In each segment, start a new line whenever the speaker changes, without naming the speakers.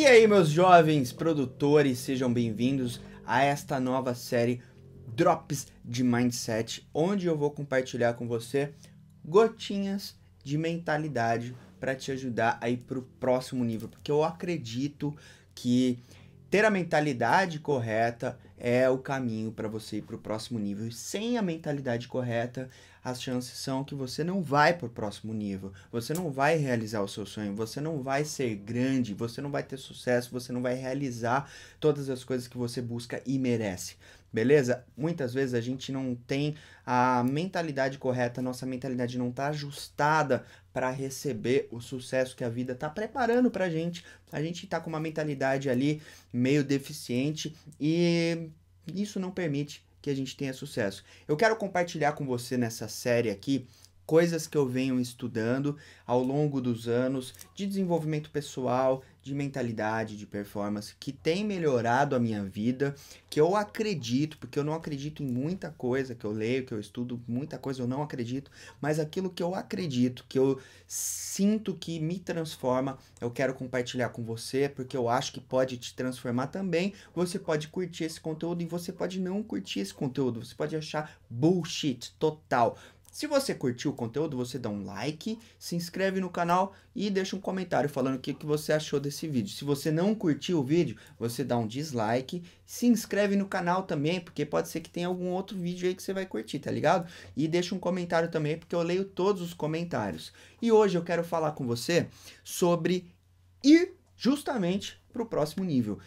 E aí, meus jovens produtores, sejam bem-vindos a esta nova série Drops de Mindset, onde eu vou compartilhar com você gotinhas de mentalidade para te ajudar a ir para o próximo nível, porque eu acredito que ter a mentalidade correta é o caminho para você ir para o próximo nível. E sem a mentalidade correta, as chances são que você não vai para o próximo nível, você não vai realizar o seu sonho, você não vai ser grande, você não vai ter sucesso, você não vai realizar todas as coisas que você busca e merece. Beleza? Muitas vezes a gente não tem a mentalidade correta, nossa mentalidade não está ajustada para receber o sucesso que a vida está preparando para gente. A gente está com uma mentalidade ali meio deficiente e isso não permite que a gente tenha sucesso. Eu quero compartilhar com você nessa série aqui coisas que eu venho estudando ao longo dos anos de desenvolvimento pessoal, de mentalidade, de performance, que tem melhorado a minha vida, que eu acredito, porque eu não acredito em muita coisa que eu leio, que eu estudo, muita coisa eu não acredito, mas aquilo que eu acredito, que eu sinto que me transforma, eu quero compartilhar com você, porque eu acho que pode te transformar também. Você pode curtir esse conteúdo e você pode não curtir esse conteúdo, você pode achar bullshit total, se você curtiu o conteúdo, você dá um like, se inscreve no canal e deixa um comentário falando o que, que você achou desse vídeo. Se você não curtiu o vídeo, você dá um dislike, se inscreve no canal também, porque pode ser que tenha algum outro vídeo aí que você vai curtir, tá ligado? E deixa um comentário também, porque eu leio todos os comentários. E hoje eu quero falar com você sobre ir justamente para o próximo nível.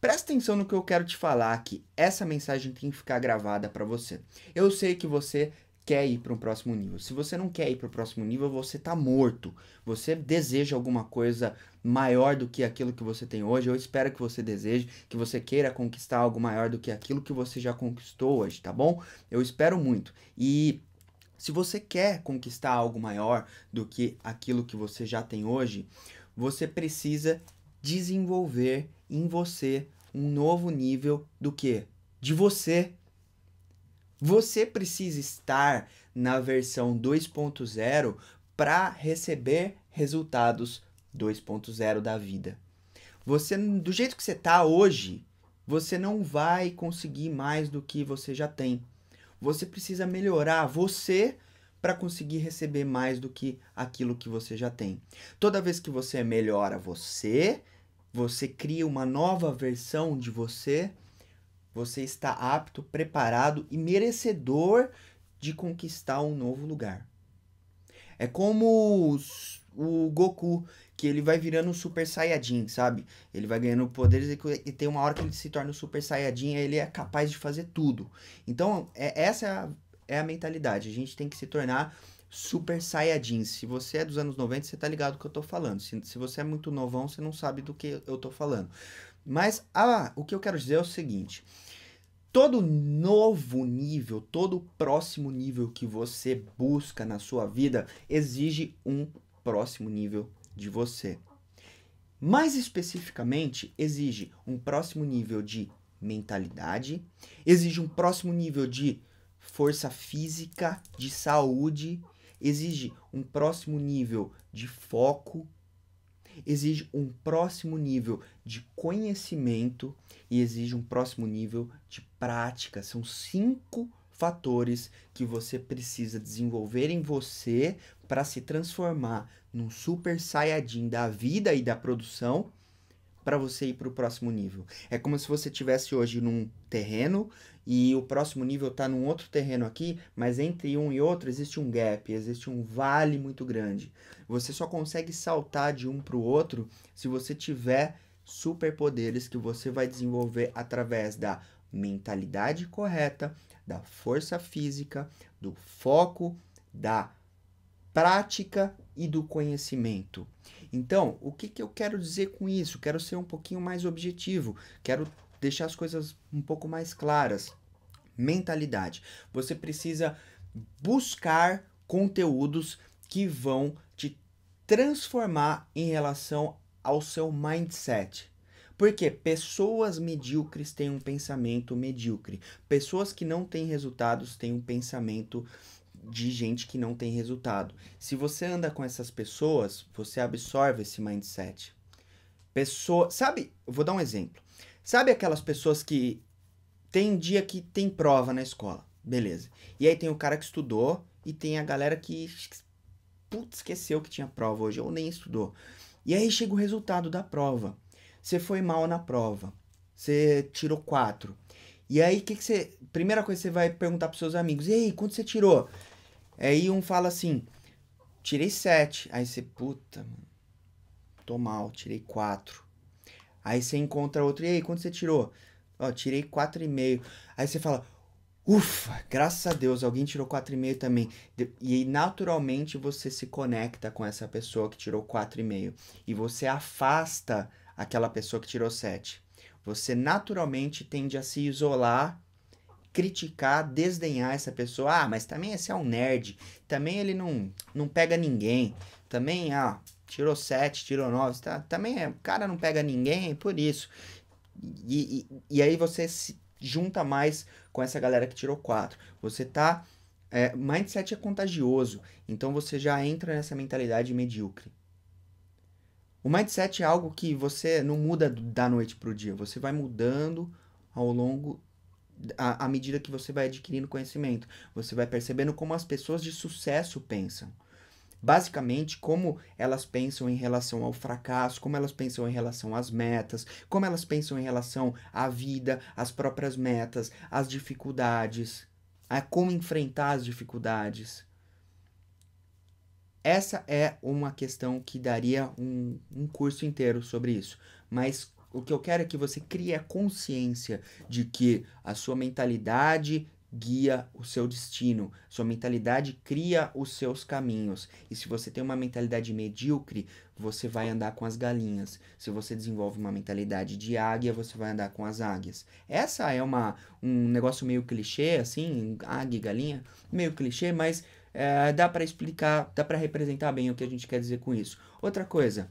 Presta atenção no que eu quero te falar aqui. Essa mensagem tem que ficar gravada para você. Eu sei que você quer ir para um próximo nível. Se você não quer ir para o próximo nível, você está morto. Você deseja alguma coisa maior do que aquilo que você tem hoje. Eu espero que você deseje, que você queira conquistar algo maior do que aquilo que você já conquistou hoje, tá bom? Eu espero muito. E se você quer conquistar algo maior do que aquilo que você já tem hoje, você precisa desenvolver em você um novo nível do que? De você você precisa estar na versão 2.0 para receber resultados 2.0 da vida. Você do jeito que você está hoje, você não vai conseguir mais do que você já tem. Você precisa melhorar você para conseguir receber mais do que aquilo que você já tem. Toda vez que você melhora você, você cria uma nova versão de você você está apto, preparado e merecedor de conquistar um novo lugar. É como o Goku, que ele vai virando um Super Saiyajin, sabe? Ele vai ganhando poderes e, tem uma hora que ele se torna um Super Saiyajin, e ele é capaz de fazer tudo. Então, é, essa é a, é a mentalidade. A gente tem que se tornar Super Saiyajin. Se você é dos anos 90, você tá ligado do que eu tô falando. Se, se você é muito novão, você não sabe do que eu tô falando. Mas ah, o que eu quero dizer é o seguinte: todo novo nível, todo próximo nível que você busca na sua vida exige um próximo nível de você. Mais especificamente, exige um próximo nível de mentalidade, exige um próximo nível de força física, de saúde, exige um próximo nível de foco, exige um próximo nível de conhecimento e exige um próximo nível de prática. São cinco fatores que você precisa desenvolver em você para se transformar num super saiyajin da vida e da produção para você ir para o próximo nível. É como se você tivesse hoje num terreno e o próximo nível está num outro terreno aqui, mas entre um e outro existe um gap, existe um vale muito grande. Você só consegue saltar de um para o outro se você tiver superpoderes que você vai desenvolver através da mentalidade correta, da força física, do foco, da prática e do conhecimento. Então, o que, que eu quero dizer com isso? Quero ser um pouquinho mais objetivo, quero deixar as coisas um pouco mais claras. Mentalidade. Você precisa buscar conteúdos que vão te transformar em relação ao seu mindset. Porque pessoas medíocres têm um pensamento medíocre. Pessoas que não têm resultados têm um pensamento medíocre de gente que não tem resultado. Se você anda com essas pessoas, você absorve esse mindset. Pessoa, sabe, vou dar um exemplo. Sabe aquelas pessoas que tem dia que tem prova na escola, beleza. E aí tem o cara que estudou e tem a galera que putz, esqueceu que tinha prova hoje ou nem estudou. E aí chega o resultado da prova. Você foi mal na prova. Você tirou quatro. E aí, que, que você. Primeira coisa que você vai perguntar para seus amigos: E aí, quanto você tirou? Aí um fala assim, tirei sete. Aí você, puta, tô mal, tirei quatro. Aí você encontra outro, e aí, quanto você tirou? Ó, tirei quatro e meio. Aí você fala, ufa, graças a Deus, alguém tirou quatro e meio também. E naturalmente você se conecta com essa pessoa que tirou quatro e meio. E você afasta aquela pessoa que tirou sete. Você naturalmente tende a se isolar criticar, desdenhar essa pessoa. Ah, mas também esse é um nerd. Também ele não, não pega ninguém. Também, ah, tirou 7, tirou 9. Tá? Também é, o cara não pega ninguém, é por isso. E, e, e aí você se junta mais com essa galera que tirou 4. Você tá. É, mindset é contagioso. Então você já entra nessa mentalidade medíocre. O mindset é algo que você não muda da noite pro dia. Você vai mudando ao longo à, medida que você vai adquirindo conhecimento. Você vai percebendo como as pessoas de sucesso pensam. Basicamente, como elas pensam em relação ao fracasso, como elas pensam em relação às metas, como elas pensam em relação à vida, às próprias metas, às dificuldades, a como enfrentar as dificuldades. Essa é uma questão que daria um, um curso inteiro sobre isso. Mas o que eu quero é que você crie a consciência de que a sua mentalidade guia o seu destino, sua mentalidade cria os seus caminhos. E se você tem uma mentalidade medíocre, você vai andar com as galinhas. Se você desenvolve uma mentalidade de águia, você vai andar com as águias. Essa é uma um negócio meio clichê assim, águia e galinha, meio clichê, mas é, dá para explicar, dá para representar bem o que a gente quer dizer com isso. Outra coisa,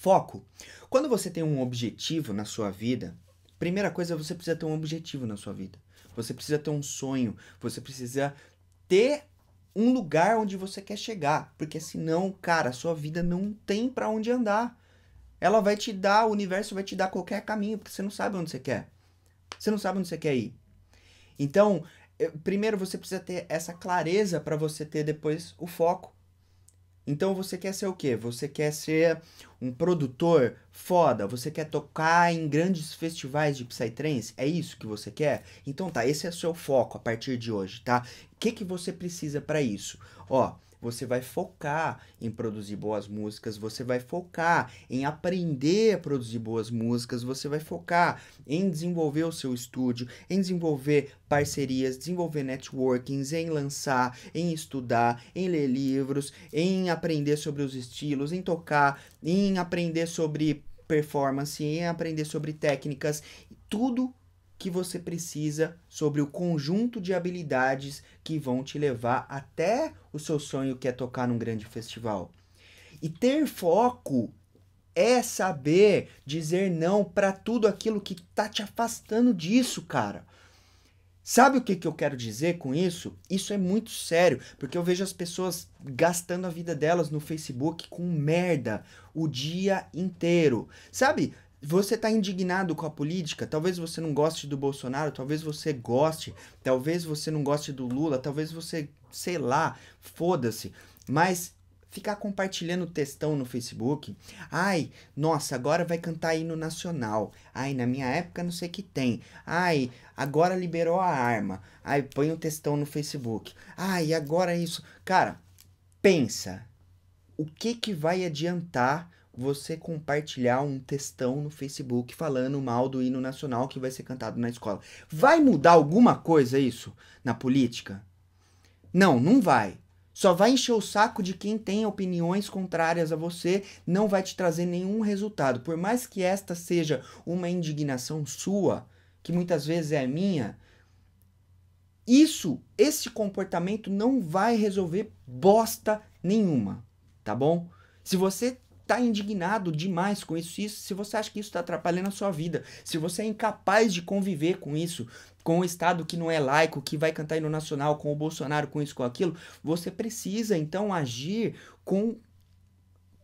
Foco. Quando você tem um objetivo na sua vida, primeira coisa você precisa ter um objetivo na sua vida. Você precisa ter um sonho, você precisa ter um lugar onde você quer chegar, porque senão, cara, a sua vida não tem para onde andar. Ela vai te dar, o universo vai te dar qualquer caminho, porque você não sabe onde você quer. Você não sabe onde você quer ir. Então, eh, primeiro você precisa ter essa clareza para você ter depois o foco. Então você quer ser o quê? Você quer ser um produtor foda? Você quer tocar em grandes festivais de psytrance? É isso que você quer? Então tá, esse é o seu foco a partir de hoje, tá? O que que você precisa para isso? Ó, você vai focar em produzir boas músicas, você vai focar em aprender a produzir boas músicas, você vai focar em desenvolver o seu estúdio, em desenvolver parcerias, desenvolver networkings, em lançar, em estudar, em ler livros, em aprender sobre os estilos, em tocar, em aprender sobre performance, em aprender sobre técnicas, tudo que você precisa sobre o conjunto de habilidades que vão te levar até o seu sonho que é tocar num grande festival. E ter foco é saber dizer não para tudo aquilo que tá te afastando disso, cara. Sabe o que, que eu quero dizer com isso? Isso é muito sério, porque eu vejo as pessoas gastando a vida delas no Facebook com merda o dia inteiro. Sabe? Você está indignado com a política? Talvez você não goste do Bolsonaro, talvez você goste, talvez você não goste do Lula, talvez você, sei lá, foda-se. Mas ficar compartilhando textão no Facebook. Ai, nossa, agora vai cantar hino nacional. Ai, na minha época não sei o que tem. Ai, agora liberou a arma. Ai, põe um textão no Facebook. Ai, agora é isso. Cara, pensa. O que que vai adiantar você compartilhar um textão no Facebook falando mal do hino nacional que vai ser cantado na escola. Vai mudar alguma coisa isso na política? Não, não vai. Só vai encher o saco de quem tem opiniões contrárias a você, não vai te trazer nenhum resultado. Por mais que esta seja uma indignação sua, que muitas vezes é minha, isso, esse comportamento não vai resolver bosta nenhuma, tá bom? Se você está indignado demais com isso, isso se você acha que isso está atrapalhando a sua vida, se você é incapaz de conviver com isso, com o Estado que não é laico, que vai cantar hino nacional, com o Bolsonaro, com isso, com aquilo, você precisa então agir com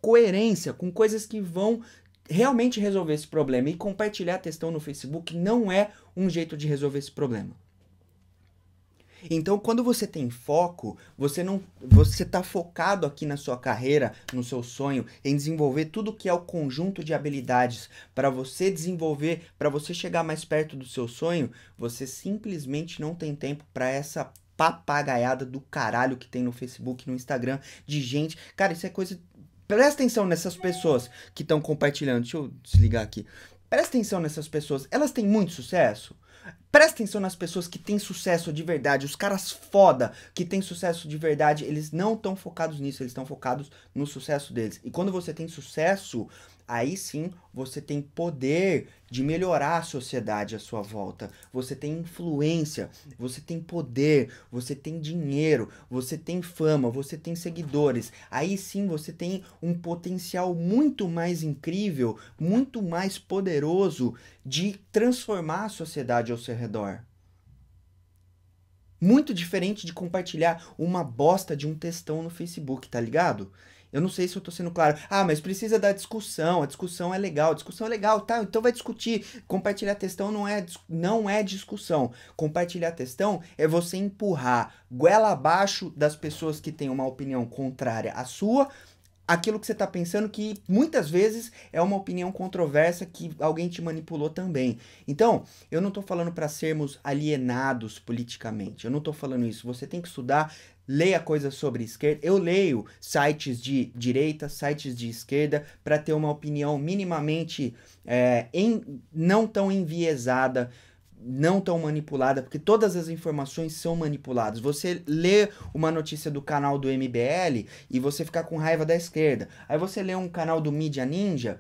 coerência, com coisas que vão realmente resolver esse problema. E compartilhar a questão no Facebook não é um jeito de resolver esse problema. Então, quando você tem foco, você não você está focado aqui na sua carreira, no seu sonho, em desenvolver tudo que é o conjunto de habilidades para você desenvolver, para você chegar mais perto do seu sonho, você simplesmente não tem tempo para essa papagaiada do caralho que tem no Facebook, no Instagram, de gente. Cara, isso é coisa. Presta atenção nessas pessoas que estão compartilhando. Deixa eu desligar aqui. Presta atenção nessas pessoas. Elas têm muito sucesso? Presta atenção nas pessoas que têm sucesso de verdade, os caras foda que têm sucesso de verdade, eles não estão focados nisso, eles estão focados no sucesso deles. E quando você tem sucesso, aí sim você tem poder de melhorar a sociedade à sua volta. Você tem influência, você tem poder, você tem dinheiro, você tem fama, você tem seguidores. Aí sim você tem um potencial muito mais incrível, muito mais poderoso de transformar a sociedade ao seu redor. Muito diferente de compartilhar uma bosta de um textão no Facebook, tá ligado? Eu não sei se eu tô sendo claro. Ah, mas precisa da discussão. A discussão é legal. A discussão é legal, tá? Então vai discutir. Compartilhar textão não é, não é discussão. Compartilhar textão é você empurrar goela abaixo das pessoas que têm uma opinião contrária à sua aquilo que você está pensando que muitas vezes é uma opinião controversa que alguém te manipulou também. Então, eu não estou falando para sermos alienados politicamente. Eu não estou falando isso. Você tem que estudar leia coisas sobre esquerda. Eu leio sites de direita, sites de esquerda, para ter uma opinião minimamente é, em, não tão enviesada, não tão manipulada, porque todas as informações são manipuladas. Você lê uma notícia do canal do MBL e você fica com raiva da esquerda. Aí você lê um canal do Mídia Ninja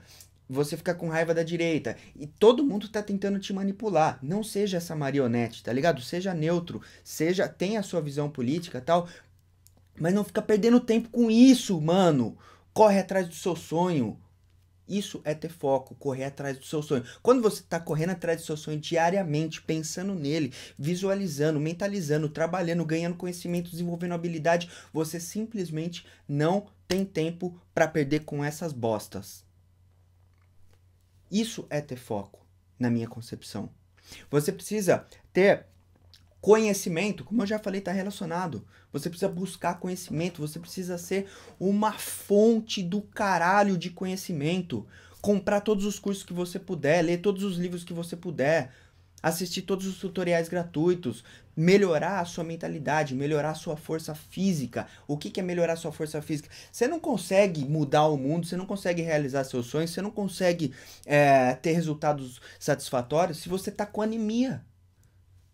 você fica com raiva da direita. E todo mundo tá tentando te manipular. Não seja essa marionete, tá ligado? Seja neutro, seja tenha a sua visão política tal, mas não fica perdendo tempo com isso, mano. Corre atrás do seu sonho. Isso é ter foco, correr atrás do seu sonho. Quando você está correndo atrás do seu sonho diariamente, pensando nele, visualizando, mentalizando, trabalhando, ganhando conhecimento, desenvolvendo habilidade, você simplesmente não tem tempo para perder com essas bostas. Isso é ter foco, na minha concepção. Você precisa ter conhecimento, como eu já falei, está relacionado. Você precisa buscar conhecimento, você precisa ser uma fonte do caralho de conhecimento. Comprar todos os cursos que você puder, ler todos os livros que você puder, assistir todos os tutoriais gratuitos, melhorar a sua mentalidade, melhorar a sua força física. O que, que é melhorar a sua força física? Você não consegue mudar o mundo, você não consegue realizar seus sonhos, você não consegue é, ter resultados satisfatórios se você está com anemia.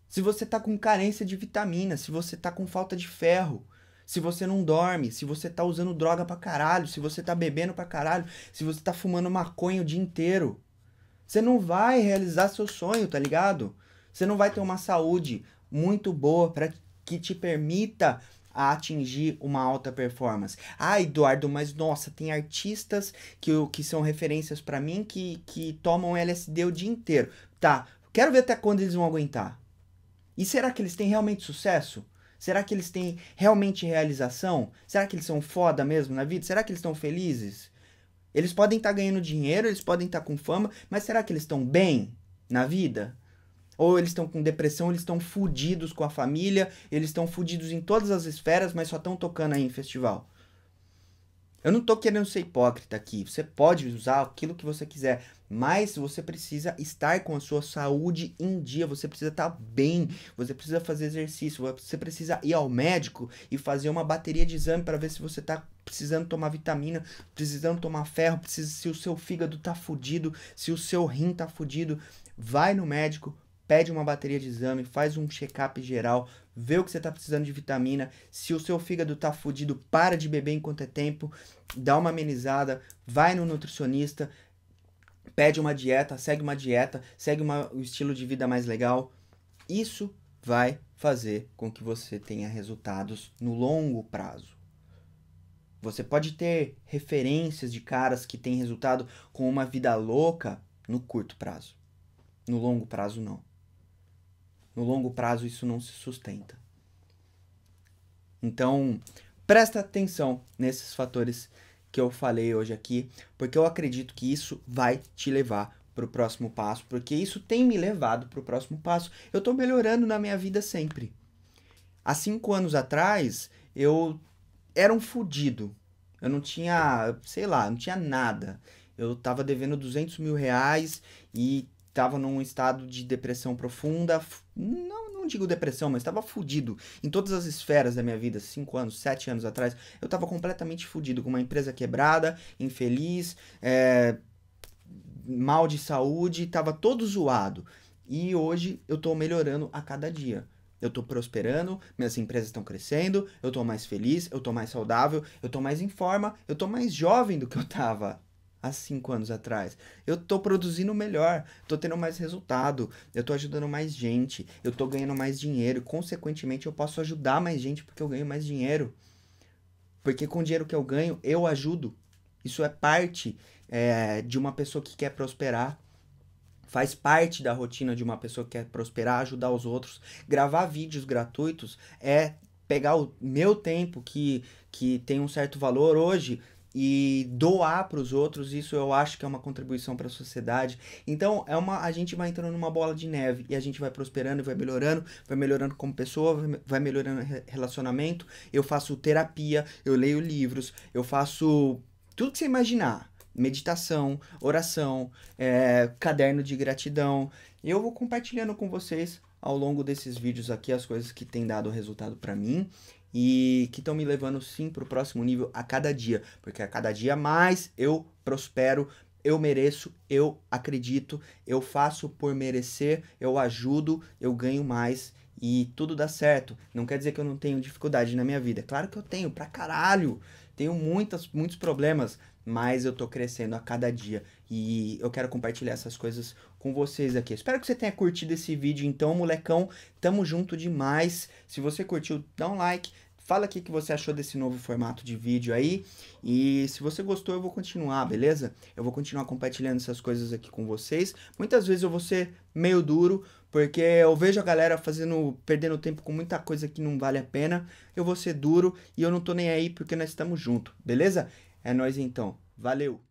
Se você está com carência de vitamina, se você está com falta de ferro, se você não dorme, se você tá usando droga pra caralho, se você tá bebendo pra caralho, se você tá fumando maconha o dia inteiro. Você não vai realizar seu sonho, tá ligado? Você não vai ter uma saúde muito boa para que te permita a atingir uma alta performance. Ah, Eduardo, mas nossa, tem artistas que, que são referências para mim que, que tomam LSD o dia inteiro. Tá, quero ver até quando eles vão aguentar. E será que eles têm realmente sucesso? Será que eles têm realmente realização? Será que eles são foda mesmo na vida? Será que eles estão felizes? Eles podem estar tá ganhando dinheiro, eles podem estar tá com fama, mas será que eles estão bem na vida? Ou eles estão com depressão, eles estão fudidos com a família, eles estão fudidos em todas as esferas, mas só estão tocando aí em festival. Eu não tô querendo ser hipócrita aqui. Você pode usar aquilo que você quiser, mas você precisa estar com a sua saúde em dia. Você precisa estar tá bem. Você precisa fazer exercício. Você precisa ir ao médico e fazer uma bateria de exame para ver se você tá precisando tomar vitamina, precisando tomar ferro, precisa, se o seu fígado tá fudido, se o seu rim tá fudido. Vai no médico, pede uma bateria de exame, faz um check-up geral, vê o que você está precisando de vitamina. Se o seu fígado está fudido, para de beber enquanto é tempo, dá uma amenizada, vai no nutricionista, pede uma dieta, segue uma dieta, segue uma, um estilo de vida mais legal. Isso vai fazer com que você tenha resultados no longo prazo. Você pode ter referências de caras que têm resultado com uma vida louca no curto prazo. No longo prazo, não. No longo prazo, isso não se sustenta. Então, presta atenção nesses fatores que eu falei hoje aqui, porque eu acredito que isso vai te levar para o próximo passo, porque isso tem me levado para o próximo passo. Eu estou melhorando na minha vida sempre. Há cinco anos atrás, eu era um fodido Eu não tinha, sei lá, não tinha nada. Eu estava devendo 200 mil reais e estava num estado de depressão profunda, não, não digo depressão, mas estava fudido em todas as esferas da minha vida, 5 anos, 7 anos atrás, eu estava completamente fudido, com uma empresa quebrada, infeliz, é, mal de saúde, estava todo zoado. E hoje eu estou melhorando a cada dia. Eu estou prosperando, minhas empresas estão crescendo, eu estou mais feliz, eu estou mais saudável, eu estou mais em forma, eu estou mais jovem do que eu estava há cinco anos atrás. Eu tô produzindo melhor, tô tendo mais resultado, eu tô ajudando mais gente, eu tô ganhando mais dinheiro, consequentemente eu posso ajudar mais gente porque eu ganho mais dinheiro. Porque com o dinheiro que eu ganho, eu ajudo. Isso é parte é, de uma pessoa que quer prosperar. Faz parte da rotina de uma pessoa que quer prosperar, ajudar os outros. Gravar vídeos gratuitos é pegar o meu tempo que, que tem um certo valor hoje e doar para os outros, isso eu acho que é uma contribuição para a sociedade. Então, é uma a gente vai entrando numa bola de neve e a gente vai prosperando, e vai melhorando, vai melhorando como pessoa, vai melhorando relacionamento. Eu faço terapia, eu leio livros, eu faço tudo que você imaginar. Meditação, oração, é, caderno de gratidão. Eu vou compartilhando com vocês ao longo desses vídeos aqui as coisas que têm dado resultado para mim e que estão me levando sim para o próximo nível a cada dia, porque a cada dia mais eu prospero, eu mereço, eu acredito, eu faço por merecer, eu ajudo, eu ganho mais e tudo dá certo. Não quer dizer que eu não tenho dificuldade na minha vida. É claro que eu tenho, pra caralho. Tenho muitas, muitos problemas, mas eu tô crescendo a cada dia. E eu quero compartilhar essas coisas com vocês aqui. Espero que você tenha curtido esse vídeo, então, molecão. Tamo junto demais. Se você curtiu, dá um like. Fala aqui o que você achou desse novo formato de vídeo aí. E se você gostou, eu vou continuar, beleza? Eu vou continuar compartilhando essas coisas aqui com vocês. Muitas vezes eu vou ser meio duro, porque eu vejo a galera fazendo, perdendo tempo com muita coisa que não vale a pena. Eu vou ser duro e eu não tô nem aí porque nós estamos juntos, beleza? É nós então. Valeu.